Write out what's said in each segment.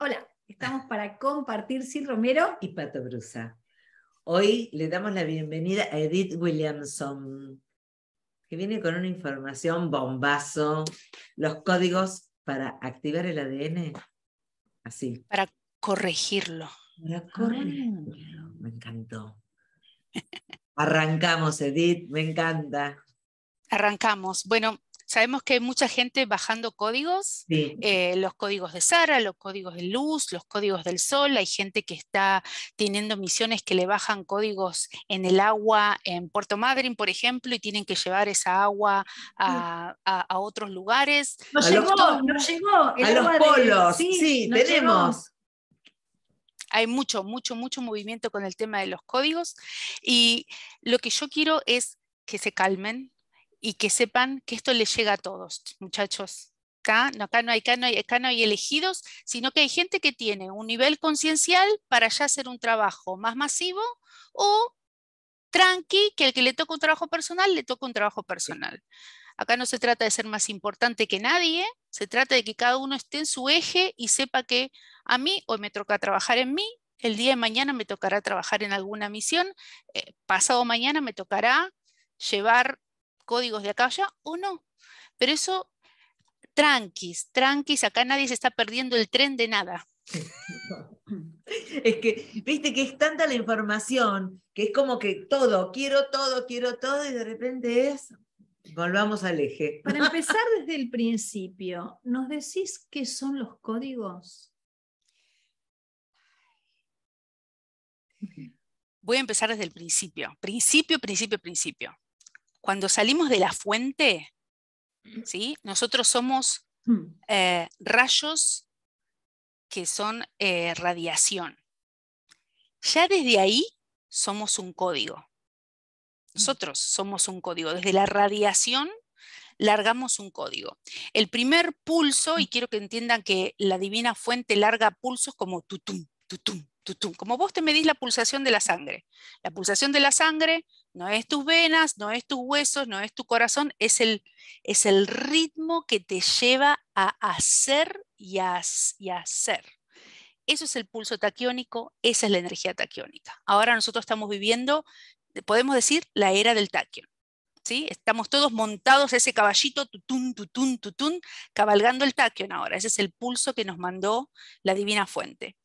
Hola, estamos para compartir Sil Romero y Pato Brusa. Hoy le damos la bienvenida a Edith Williamson, que viene con una información bombazo, los códigos para activar el ADN. Así. Para corregirlo. Para ah, corregirlo. Me encantó. Arrancamos, Edith, me encanta. Arrancamos. Bueno, Sabemos que hay mucha gente bajando códigos, eh, los códigos de Sara, los códigos de luz, los códigos del sol. Hay gente que está teniendo misiones que le bajan códigos en el agua en Puerto Madryn, por ejemplo, y tienen que llevar esa agua a, otros lugares. Nos llegó, nos llegó. a los polos, sí, tenemos. hay mucho, mucho, mucho movimiento con el tema de los códigos y lo que yo quiero es que se calmen, y que sepan que esto les llega a todos, muchachos. Acá no, acá no, hay, no, hay, no elegidos, sino que hay gente que tiene un nivel conciencial para ya hacer un trabajo más masivo o tranqui, que el que le toca un trabajo personal, le toca un trabajo personal. Acá no se trata de ser más importante que nadie, se trata de que cada uno esté en su eje y sepa que a mí hoy me toca trabajar en mí, el día de mañana me tocará trabajar en alguna misión, eh, pasado mañana me tocará llevar códigos de acá allá o no. Pero eso, tranquis, tranquis, acá nadie se está perdiendo el tren de nada. Es que, viste que es tanta la información, que es como que todo, quiero todo, quiero todo, y de repente es, volvamos al eje. Para empezar desde el principio, ¿nos decís qué son los códigos? Voy a empezar desde el principio, principio, principio, principio cuando salimos de la fuente, mm. ¿sí? nosotros somos mm. eh, rayos que son eh, radiación. Ya desde ahí somos un código. Mm. Nosotros somos un código. Desde la radiación largamos un código. El primer pulso, y quiero que entiendan que la divina fuente larga pulsos como tutum, tutum, tutum. Como vos te medís la pulsación de la sangre. La pulsación de la sangre no es tus venas, no es tus huesos, no es tu corazón, es el, es el ritmo que te lleva a hacer y a, hacer. Eso es el pulso taquiónico, esa es la energía taquiónica. Ahora nosotros estamos viviendo, eh, podemos decir, la era del taquión. ¿sí? Estamos todos montados ese caballito, tutun tutun tutun, cabalgando el taquión ahora. Ese es el pulso que nos mandó la divina fuente.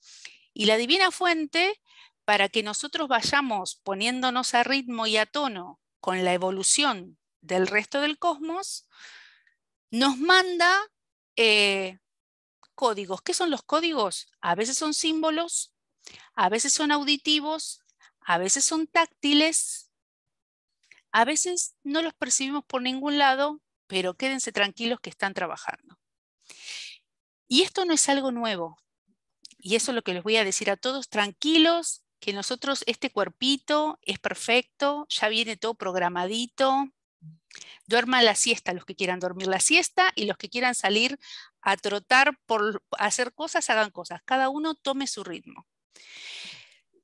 Y la divina fuente para que nosotros vayamos poniéndonos a ritmo y a tono con la evolución del resto del cosmos, nos manda eh, códigos. ¿Qué son los códigos? A veces son símbolos, a veces son auditivos, a veces son táctiles, a veces no los percibimos por ningún lado, pero quédense tranquilos que están trabajando. Y esto no es algo nuevo. Y eso es lo que les voy a decir a todos, tranquilos, que nosotros, este cuerpito es perfecto, ya viene todo programadito. Duerman la siesta los que quieran dormir la siesta y los que quieran salir a trotar por hacer cosas, hagan cosas. Cada uno tome su ritmo.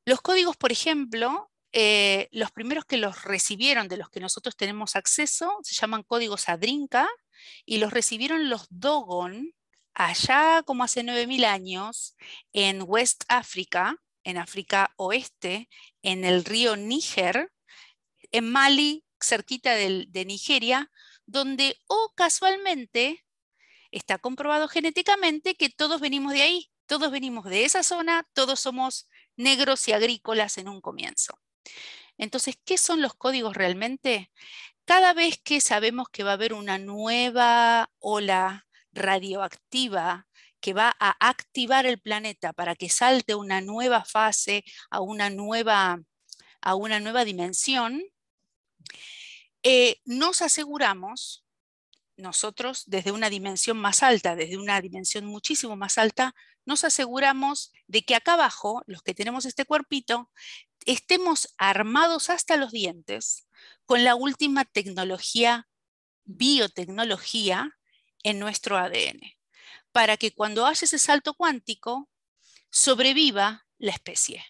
Los códigos, por ejemplo, eh, los primeros que los recibieron, de los que nosotros tenemos acceso, se llaman códigos Adrinka, y los recibieron los Dogon allá como hace 9.000 años en West África, en África Oeste, en el río Níger, en Mali, cerquita de, Nigeria, donde, o oh, casualmente, está comprobado genéticamente que todos venimos de ahí, todos venimos de esa zona, todos somos negros y agrícolas en un comienzo. Entonces, ¿qué son los códigos realmente? Cada vez que sabemos que va a haber una nueva ola radioactiva que va a activar el planeta para que salte una nueva fase, a una nueva, a una nueva dimensión, eh, nos aseguramos, nosotros desde una dimensión más alta, desde una dimensión muchísimo más alta, nos aseguramos de que acá abajo, los que tenemos este cuerpito, estemos armados hasta los dientes con la última tecnología, biotecnología, en nuestro ADN para que cuando hace ese salto cuántico sobreviva la especie.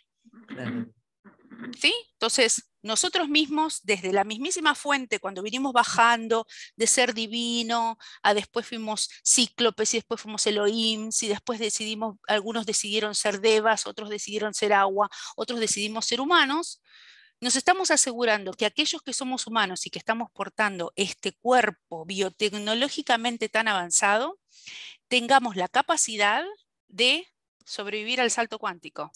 ¿Sí? Entonces, nosotros mismos, desde la mismísima fuente, cuando vinimos bajando de ser divino, a después fuimos cíclopes y después fuimos Elohim, y después decidimos, algunos decidieron ser devas, otros decidieron ser agua, otros decidimos ser humanos, nos estamos asegurando que aquellos que somos humanos y que estamos portando este cuerpo biotecnológicamente tan avanzado, tengamos la capacidad de sobrevivir al salto cuántico.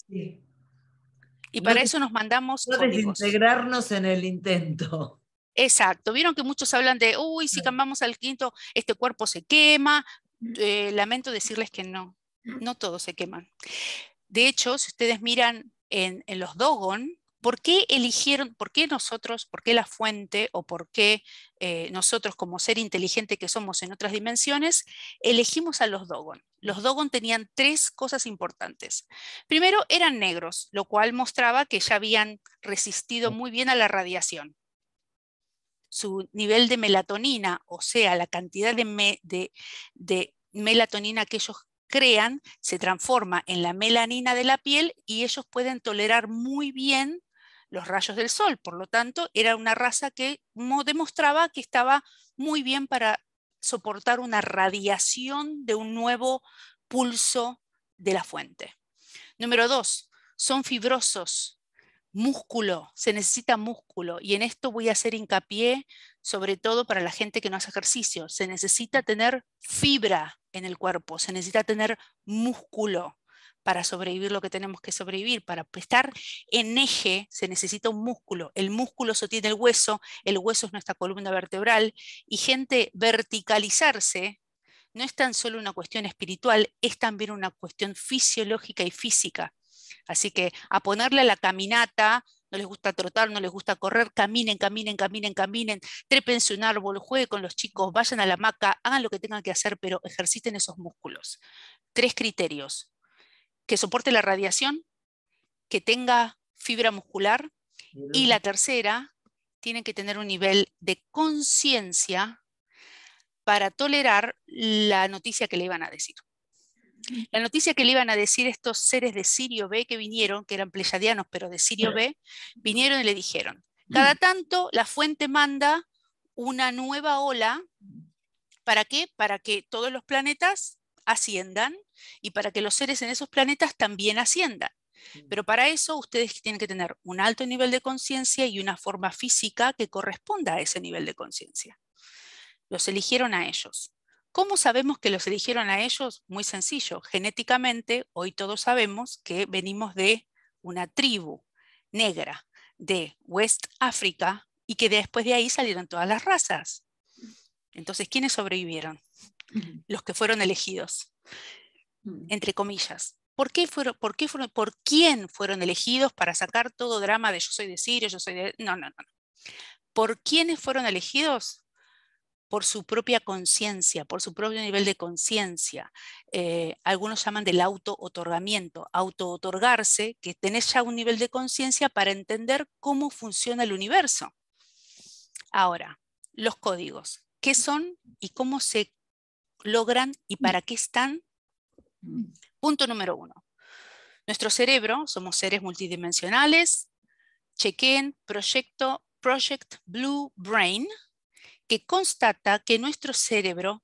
Y para eso nos mandamos... No desintegrarnos en el intento. Exacto. Vieron que muchos hablan de, uy, si cambiamos al quinto, este cuerpo se quema. Mm. Eh, lamento decirles que no, no todos se queman. De hecho, si ustedes miran en, en los Dogon, ¿Por qué eligieron, por qué nosotros, por qué la fuente o por qué eh, nosotros como ser inteligente que somos en otras dimensiones, elegimos a los Dogon? Los Dogon tenían tres cosas importantes. Primero, eran negros, lo cual mostraba que ya habían resistido muy bien a la radiación. Su nivel de melatonina, o sea, la cantidad de melatonina que ellos crean se transforma en la melanina de la piel y ellos pueden tolerar muy bien los rayos del sol. Por lo tanto, era una raza que demostraba que estaba muy bien para soportar una radiación de un nuevo pulso de la fuente. Número dos, son fibrosos, músculo, se necesita músculo. Y en esto voy a hacer hincapié, sobre todo para la gente que no hace ejercicio. Se necesita tener fibra en el cuerpo, se necesita tener músculo para sobrevivir lo que tenemos que sobrevivir. Para estar en eje se necesita un músculo. El músculo sostiene el hueso, el hueso es nuestra columna vertebral y gente verticalizarse no es tan solo una cuestión espiritual, es también una cuestión fisiológica y física. Así que a ponerle a la caminata, no les gusta trotar, no les gusta correr, caminen, caminen, caminen, caminen, trepense un árbol, jueguen con los chicos, vayan a la hamaca, hagan lo que tengan que hacer, pero ejerciten esos músculos. Tres criterios, que soporte la radiación, que tenga fibra muscular y la tercera, tiene que tener un nivel de conciencia para tolerar la noticia que le iban a decir. La noticia que le iban a decir estos seres de Sirio B que vinieron, que eran pleyadianos, pero de Sirio B, vinieron y le dijeron, cada mm. tanto la fuente manda una nueva ola, ¿para qué? Para que todos los planetas asciendan y para que los seres en esos planetas también asciendan. Mm. Pero para eso ustedes tienen que tener un alto nivel de conciencia y una forma física que corresponda a ese nivel de conciencia. Los eligieron a ellos. ¿Cómo sabemos que los eligieron a ellos? Muy sencillo. Genéticamente, hoy todos sabemos que venimos de una tribu negra de West África y que después de ahí salieron todas las razas. Entonces, ¿quiénes sobrevivieron? Los que fueron elegidos. Mm. entre comillas. ¿Por qué, fueron, por, qué fueron, ¿Por quién fueron elegidos para sacar todo drama de yo soy de Sirio yo soy de... No, no, no. ¿Por quiénes fueron elegidos? Por su propia conciencia, por su propio nivel de conciencia. Eh, algunos llaman del auto-otorgamiento, auto-otorgarse, que tenés ya un nivel de conciencia para entender cómo funciona el universo. Ahora, los códigos. ¿Qué son y cómo se logran y mm. para qué están Punto número uno. Nuestro cerebro, somos seres multidimensionales. Chequen proyecto, Project Blue Brain, que constata que nuestro cerebro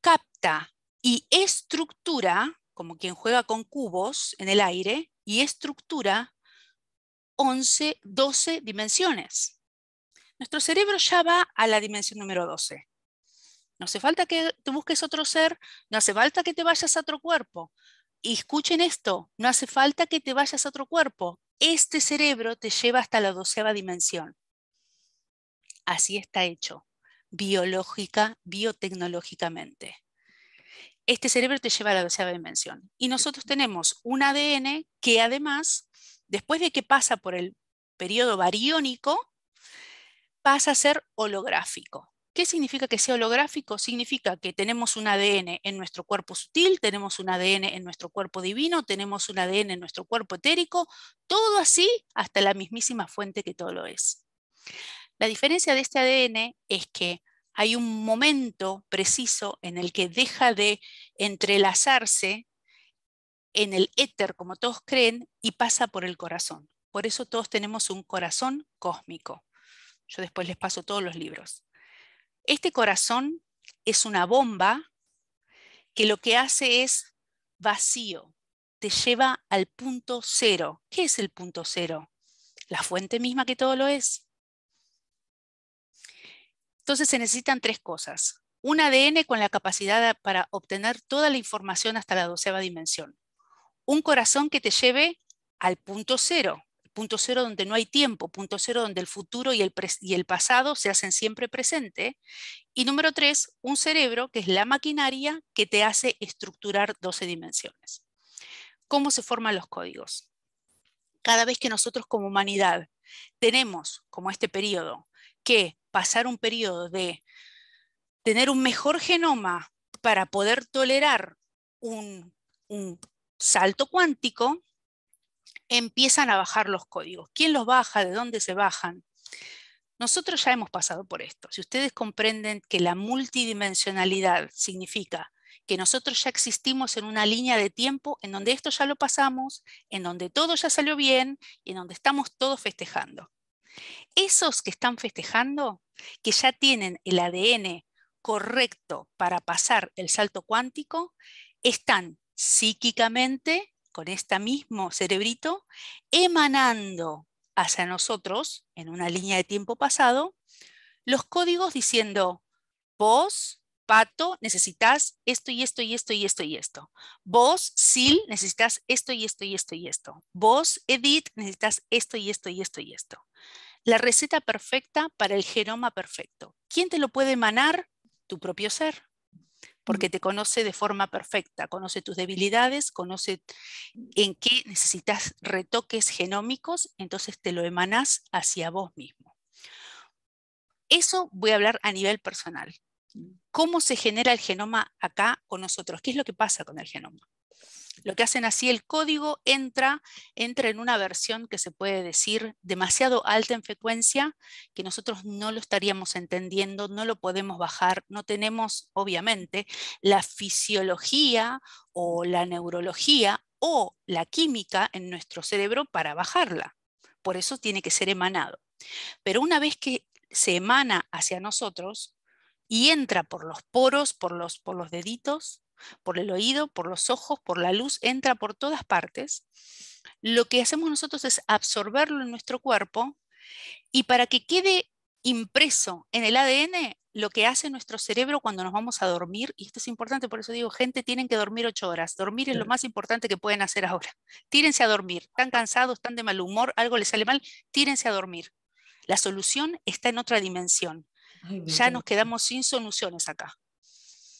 capta y estructura, como quien juega con cubos en el aire, y estructura 11, 12 dimensiones. Nuestro cerebro ya va a la dimensión número 12. No hace falta que te busques otro ser, no hace falta que te vayas a otro cuerpo. Y escuchen esto, no hace falta que te vayas a otro cuerpo. Este cerebro te lleva hasta la doceava dimensión. Así está hecho, biológica, biotecnológicamente. Este cerebro te lleva a la doceava dimensión. Y nosotros tenemos un ADN que además, después de que pasa por el periodo bariónico, pasa a ser holográfico. ¿Qué significa que sea holográfico? Significa que tenemos un ADN en nuestro cuerpo sutil, tenemos un ADN en nuestro cuerpo divino, tenemos un ADN en nuestro cuerpo etérico, todo así hasta la mismísima fuente que todo lo es. La diferencia de este ADN es que hay un momento preciso en el que deja de entrelazarse en el éter, como todos creen, y pasa por el corazón. Por eso todos tenemos un corazón cósmico. Yo después les paso todos los libros. Este corazón es una bomba que lo que hace es vacío, te lleva al punto cero. ¿Qué es el punto cero? La fuente misma que todo lo es. Entonces se necesitan tres cosas. Un ADN con la capacidad para obtener toda la información hasta la doceava dimensión. Un corazón que te lleve al punto cero, punto cero donde no hay tiempo, punto cero donde el futuro y el, pasado se hacen siempre presente. Y número tres, un cerebro que es la maquinaria que te hace estructurar 12 dimensiones. ¿Cómo se forman los códigos? Cada vez que nosotros como humanidad tenemos, como este periodo, que pasar un periodo de tener un mejor genoma para poder tolerar un salto cuántico, empiezan a bajar los códigos. ¿Quién los baja? ¿De dónde se bajan? Nosotros ya hemos pasado por esto. Si ustedes comprenden que la multidimensionalidad significa que nosotros ya existimos en una línea de tiempo en donde esto ya lo pasamos, en donde todo ya salió bien y en donde estamos todos festejando. Esos que están festejando, que ya tienen el ADN correcto para pasar el salto cuántico, están psíquicamente con este mismo cerebrito, emanando hacia nosotros, en una línea de tiempo pasado, los códigos diciendo, vos, Pato, necesitas esto y esto y esto y esto y esto. Vos, Sil, necesitas esto y esto y esto y esto. Vos, Edith, necesitas esto y esto y esto y esto. La receta perfecta para el genoma perfecto. ¿Quién te lo puede emanar? Tu propio ser porque te conoce de forma perfecta, conoce tus debilidades, conoce en qué necesitas retoques genómicos, entonces te lo emanás hacia vos mismo. Eso voy a hablar a nivel personal. Mm. ¿Cómo se genera el genoma acá con nosotros? ¿Qué es lo que pasa con el genoma? Lo que hacen así, el código entra, entra en una versión que se puede decir demasiado alta en frecuencia, que nosotros no lo estaríamos entendiendo, no lo podemos bajar, no tenemos, obviamente, la fisiología o la neurología o la química en nuestro cerebro para bajarla. Por eso tiene que ser emanado. Pero una vez que se emana hacia nosotros y entra por los poros, por los, por los deditos, por el oído, por los ojos, por la luz, entra por todas partes. Lo que hacemos nosotros es absorberlo en nuestro cuerpo y para que quede impreso en el ADN lo que hace nuestro cerebro cuando nos vamos a dormir, y esto es importante, por eso digo, gente, tienen que dormir ocho horas. Dormir es lo más importante que pueden hacer ahora. Tírense a dormir. Están cansados, están de mal humor, algo les sale mal, tírense a dormir. La solución está en otra dimensión. ya nos quedamos sin soluciones acá.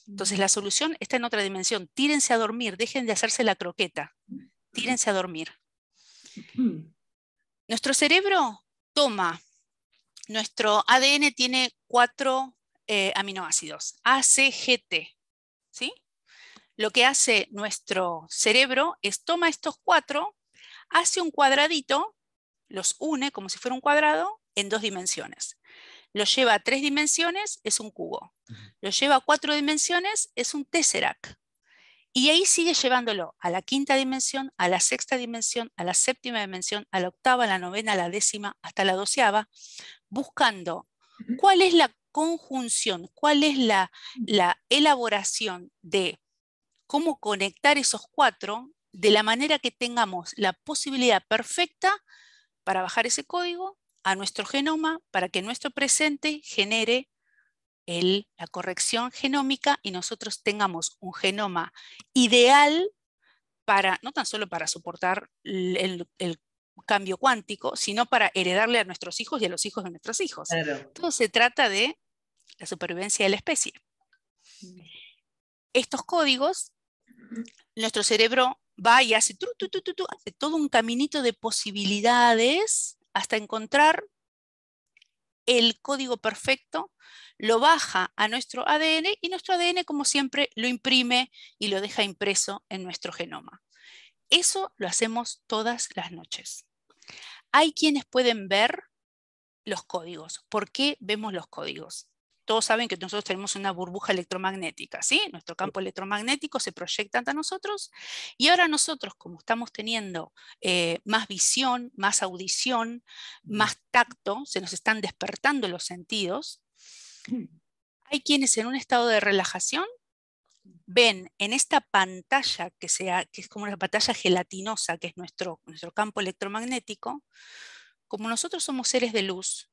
Entonces la solución está en otra dimensión. Tírense a dormir, dejen de hacerse la croqueta. Tírense a dormir. Nuestro cerebro toma, nuestro ADN tiene cuatro eh, aminoácidos, ACGT. Lo que hace nuestro cerebro es toma estos cuatro, hace un cuadradito, los une como si fuera un cuadrado en dos dimensiones. Lo lleva a tres dimensiones, es un cubo. Lo lleva a cuatro dimensiones, es un tesseract. Y ahí sigue llevándolo a la quinta dimensión, a la sexta dimensión, a la séptima dimensión, a la octava, a la novena, a la décima, hasta la doceava, buscando cuál es la conjunción, cuál es la, la elaboración de cómo conectar esos cuatro de la manera que tengamos la posibilidad perfecta para bajar ese código, a nuestro genoma para que nuestro presente genere la corrección genómica y nosotros tengamos un genoma ideal para, no tan solo para soportar el, cambio cuántico, sino para heredarle a nuestros hijos y a los hijos de nuestros hijos. Todo se trata de la supervivencia de la especie. Estos códigos, nuestro cerebro va y hace todo un caminito de posibilidades hasta encontrar el código perfecto, lo baja a nuestro ADN y nuestro ADN, como siempre, lo imprime y lo deja impreso en nuestro genoma. Eso lo hacemos todas las noches. Hay quienes pueden ver los códigos. ¿Por qué vemos los códigos? todos saben que nosotros tenemos una burbuja electromagnética, ¿sí? Nuestro campo electromagnético se proyecta ante nosotros y ahora nosotros, como estamos teniendo eh, más visión, más audición, más tacto, se nos están despertando los sentidos, hay quienes en un estado de relajación ven en esta pantalla que, sea, que es como una pantalla gelatinosa, que es nuestro, nuestro campo electromagnético, como nosotros somos seres de luz,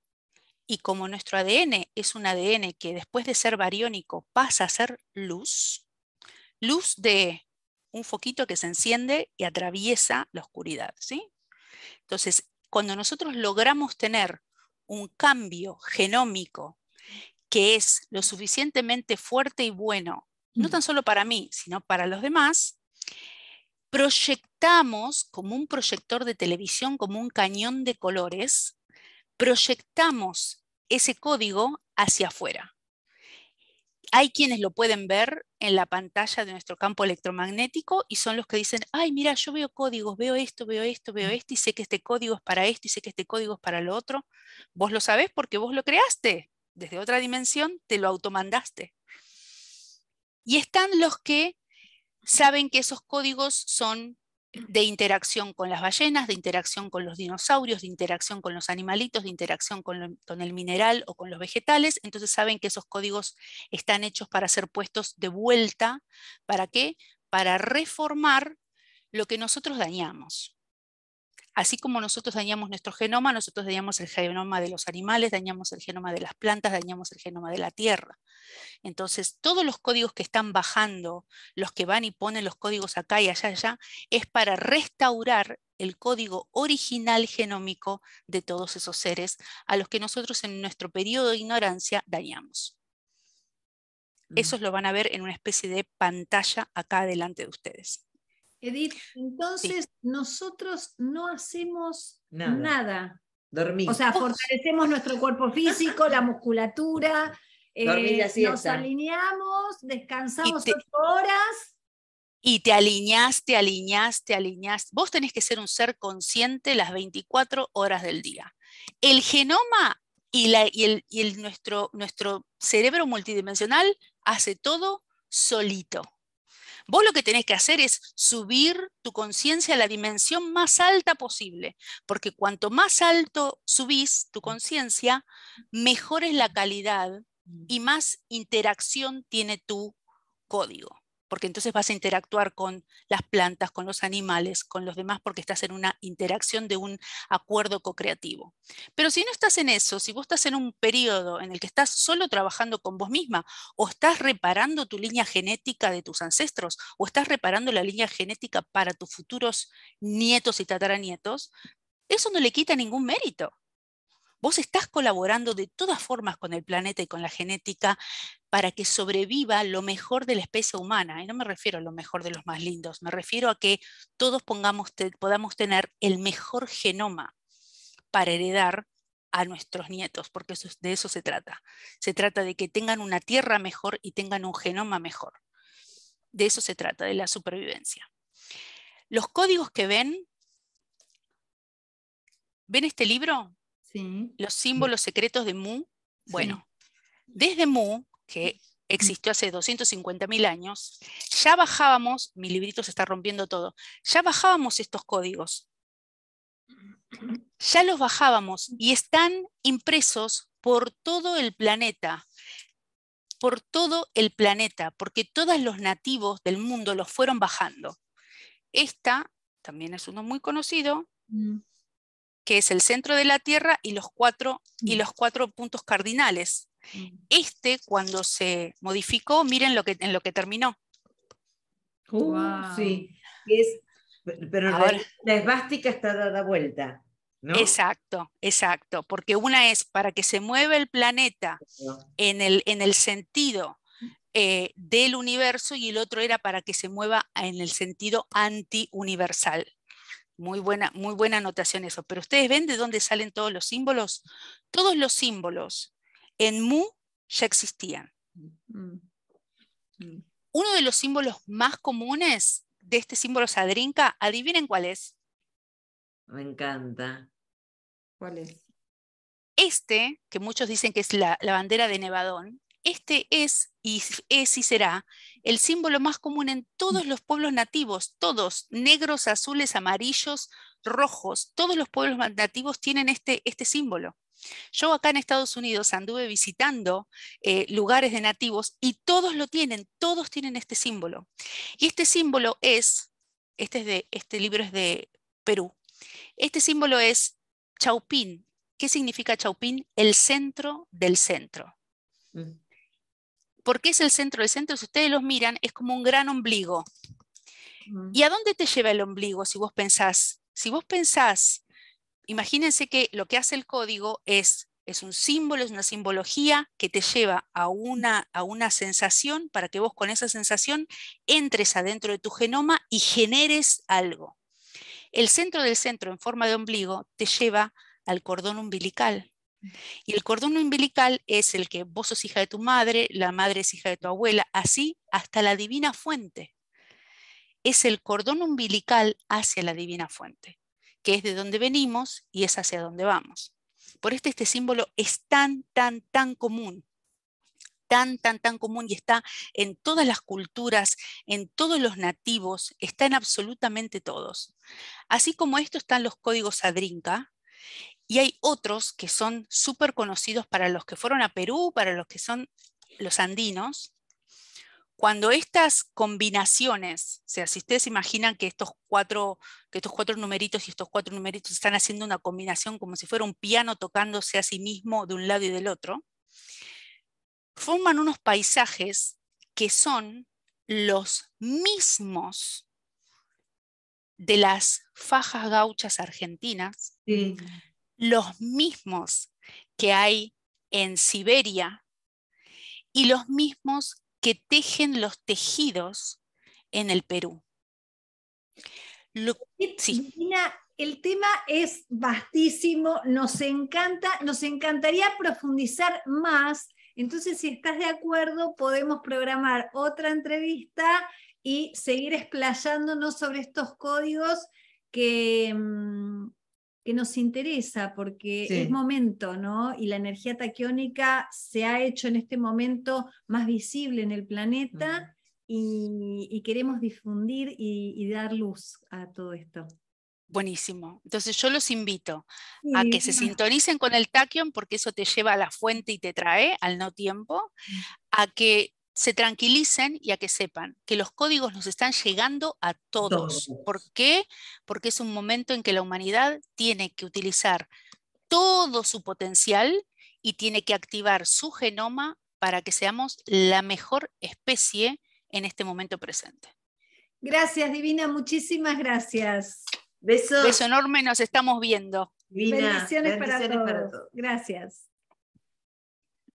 y como nuestro ADN es un ADN que después de ser bariónico pasa a ser luz, luz de un foquito que se enciende y atraviesa la oscuridad. ¿sí? Entonces, cuando nosotros logramos tener un cambio genómico que es lo suficientemente fuerte y bueno, no tan solo para mí, sino para los demás, proyectamos como un proyector de televisión, como un cañón de colores, proyectamos ese código hacia afuera. Hay quienes lo pueden ver en la pantalla de nuestro campo electromagnético y son los que dicen, ay, mira, yo veo códigos, veo esto, veo esto, veo mm. esto, y sé que este código es para esto, y sé que este código es para lo otro. Vos lo sabés porque vos lo creaste. Desde otra dimensión te lo automandaste. Y están los que saben que esos códigos son de interacción con las ballenas, de interacción con los dinosaurios, de interacción con los animalitos, de interacción con, el mineral o con los vegetales. Entonces saben que esos códigos están hechos para ser puestos de vuelta. ¿Para qué? Para reformar lo que nosotros dañamos. Así como nosotros dañamos nuestro genoma, nosotros dañamos el genoma de los animales, dañamos el genoma de las plantas, dañamos el genoma de la Tierra. Entonces, todos los códigos que están bajando, los que van y ponen los códigos acá y allá, allá, es para restaurar el código original genómico de todos esos seres a los que nosotros en nuestro periodo de ignorancia dañamos. Mm. Esos lo van a ver en una especie de pantalla acá delante de ustedes. Edith, entonces nosotros no hacemos nada. O sea, fortalecemos nuestro cuerpo físico, la musculatura, eh, nos alineamos, descansamos ocho horas. Y te alineás, te alineás, te alineás. Vos tenés que ser un ser consciente las 24 horas del día. El genoma y, y el, nuestro, nuestro cerebro multidimensional hace todo solito. Vos lo que tenés que hacer es subir tu conciencia a la dimensión más alta posible, porque cuanto más alto subís tu conciencia, mejor es la calidad y mm. más interacción tiene tu código porque entonces vas a interactuar con las plantas, con los animales, con los demás, porque estás en una interacción de un acuerdo co-creativo. Pero si no estás en eso, si vos estás en un periodo en el que estás solo trabajando con vos misma, o estás reparando tu línea genética de tus ancestros, o estás reparando la línea genética para tus futuros nietos y tataranietos, eso no le quita ningún mérito. Vos estás colaborando de todas formas con el planeta y con la genética para que sobreviva lo mejor de la especie humana. Y no me refiero a lo mejor de los más lindos, me refiero a que todos pongamos podamos tener el mejor genoma para heredar a nuestros nietos, porque de eso se trata. Se trata de que tengan una tierra mejor y tengan un genoma mejor. De eso se trata, de la supervivencia. Los códigos que ven, ven este libro, los símbolos secretos de Mu. Bueno, desde Mu, que existió hace 250.000 años, ya bajábamos, mi librito se está rompiendo todo, ya bajábamos estos códigos. Ya los bajábamos y están impresos por todo el planeta por todo el planeta, porque todos los nativos del mundo los fueron bajando. Esta también es uno muy conocido, mm que es el centro de la Tierra y los cuatro, y mm. los cuatro puntos cardinales. Mm. Este, cuando se modificó, miren lo que, en lo que terminó. Uh, es, pero la, esvástica está dada vuelta. Exacto, exacto, porque una es para que se mueva el planeta en el, en el sentido eh, del universo y el otro era para que se mueva en el sentido anti-universal. Muy buena, muy buena anotación eso. Pero ustedes ven de dónde salen todos los símbolos. Todos los símbolos en mu ya existían. Mm, mm, mm. Uno de los símbolos más comunes de este símbolo sadrinka, adivinen cuál es. Me encanta. ¿Cuál es? Este, que muchos dicen que es la, la bandera de Nevadón, este es y es y será el símbolo más común en todos los pueblos nativos, todos, negros, azules, amarillos, rojos, todos los pueblos nativos tienen este, este símbolo. Yo acá en Estados Unidos anduve visitando eh, lugares de nativos y todos lo tienen, todos tienen este símbolo. Y este símbolo es, este, es de, este libro es de Perú, este símbolo es Chaupín. ¿Qué significa Chaupín? El centro del centro. Mm. ¿por qué es el centro? del centro, si ustedes los miran, es como un gran ombligo. Mm. ¿Y a dónde te lleva el ombligo si vos pensás? Si vos pensás, imagínense que lo que hace el código es es un símbolo, es una simbología que te lleva a una, a una sensación para que vos con esa sensación entres adentro de tu genoma y generes algo. El centro del centro en forma de ombligo te lleva al cordón umbilical. Y el cordón umbilical es el que vos sos hija de tu madre, la madre es hija de tu abuela, así hasta la divina fuente. Es el cordón umbilical hacia la divina fuente, que es de donde venimos y es hacia donde vamos. Por este este símbolo es tan, tan, tan común tan, tan, tan común y está en todas las culturas, en todos los nativos, está en absolutamente todos. Así como esto están los códigos adrinka. Y hay otros que son súper conocidos para los que fueron a Perú, para los que son los andinos. Cuando estas combinaciones, o sea, si ustedes imaginan que estos cuatro, que estos cuatro numeritos y estos cuatro numeritos están haciendo una combinación como si fuera un piano tocándose a sí mismo de un lado y del otro, forman unos paisajes que son los mismos de las fajas gauchas argentinas, sí los mismos que hay en Siberia y los mismos que tejen los tejidos en el Perú. el tema es vastísimo, nos encanta, nos encantaría profundizar más. Entonces, si estás de acuerdo, podemos programar otra entrevista y seguir explayándonos sobre estos códigos que, mm, que nos interesa porque es momento, ¿no? Y la energía taquiónica se ha hecho en este momento más visible en el planeta y, queremos difundir y, dar luz a todo esto. Buenísimo. Entonces yo los invito a que se sintonicen con el taquion porque eso te lleva a la fuente y te trae al no tiempo, mm. a que se tranquilicen y a que sepan que los códigos nos están llegando a todos. ¿Por qué? Porque es un momento en que la humanidad tiene que utilizar todo su potencial y tiene que activar su genoma para que seamos la mejor especie en este momento presente. Gracias, Divina, muchísimas gracias. Besos. Beso enorme, nos estamos viendo. bendiciones, para todos. Gracias.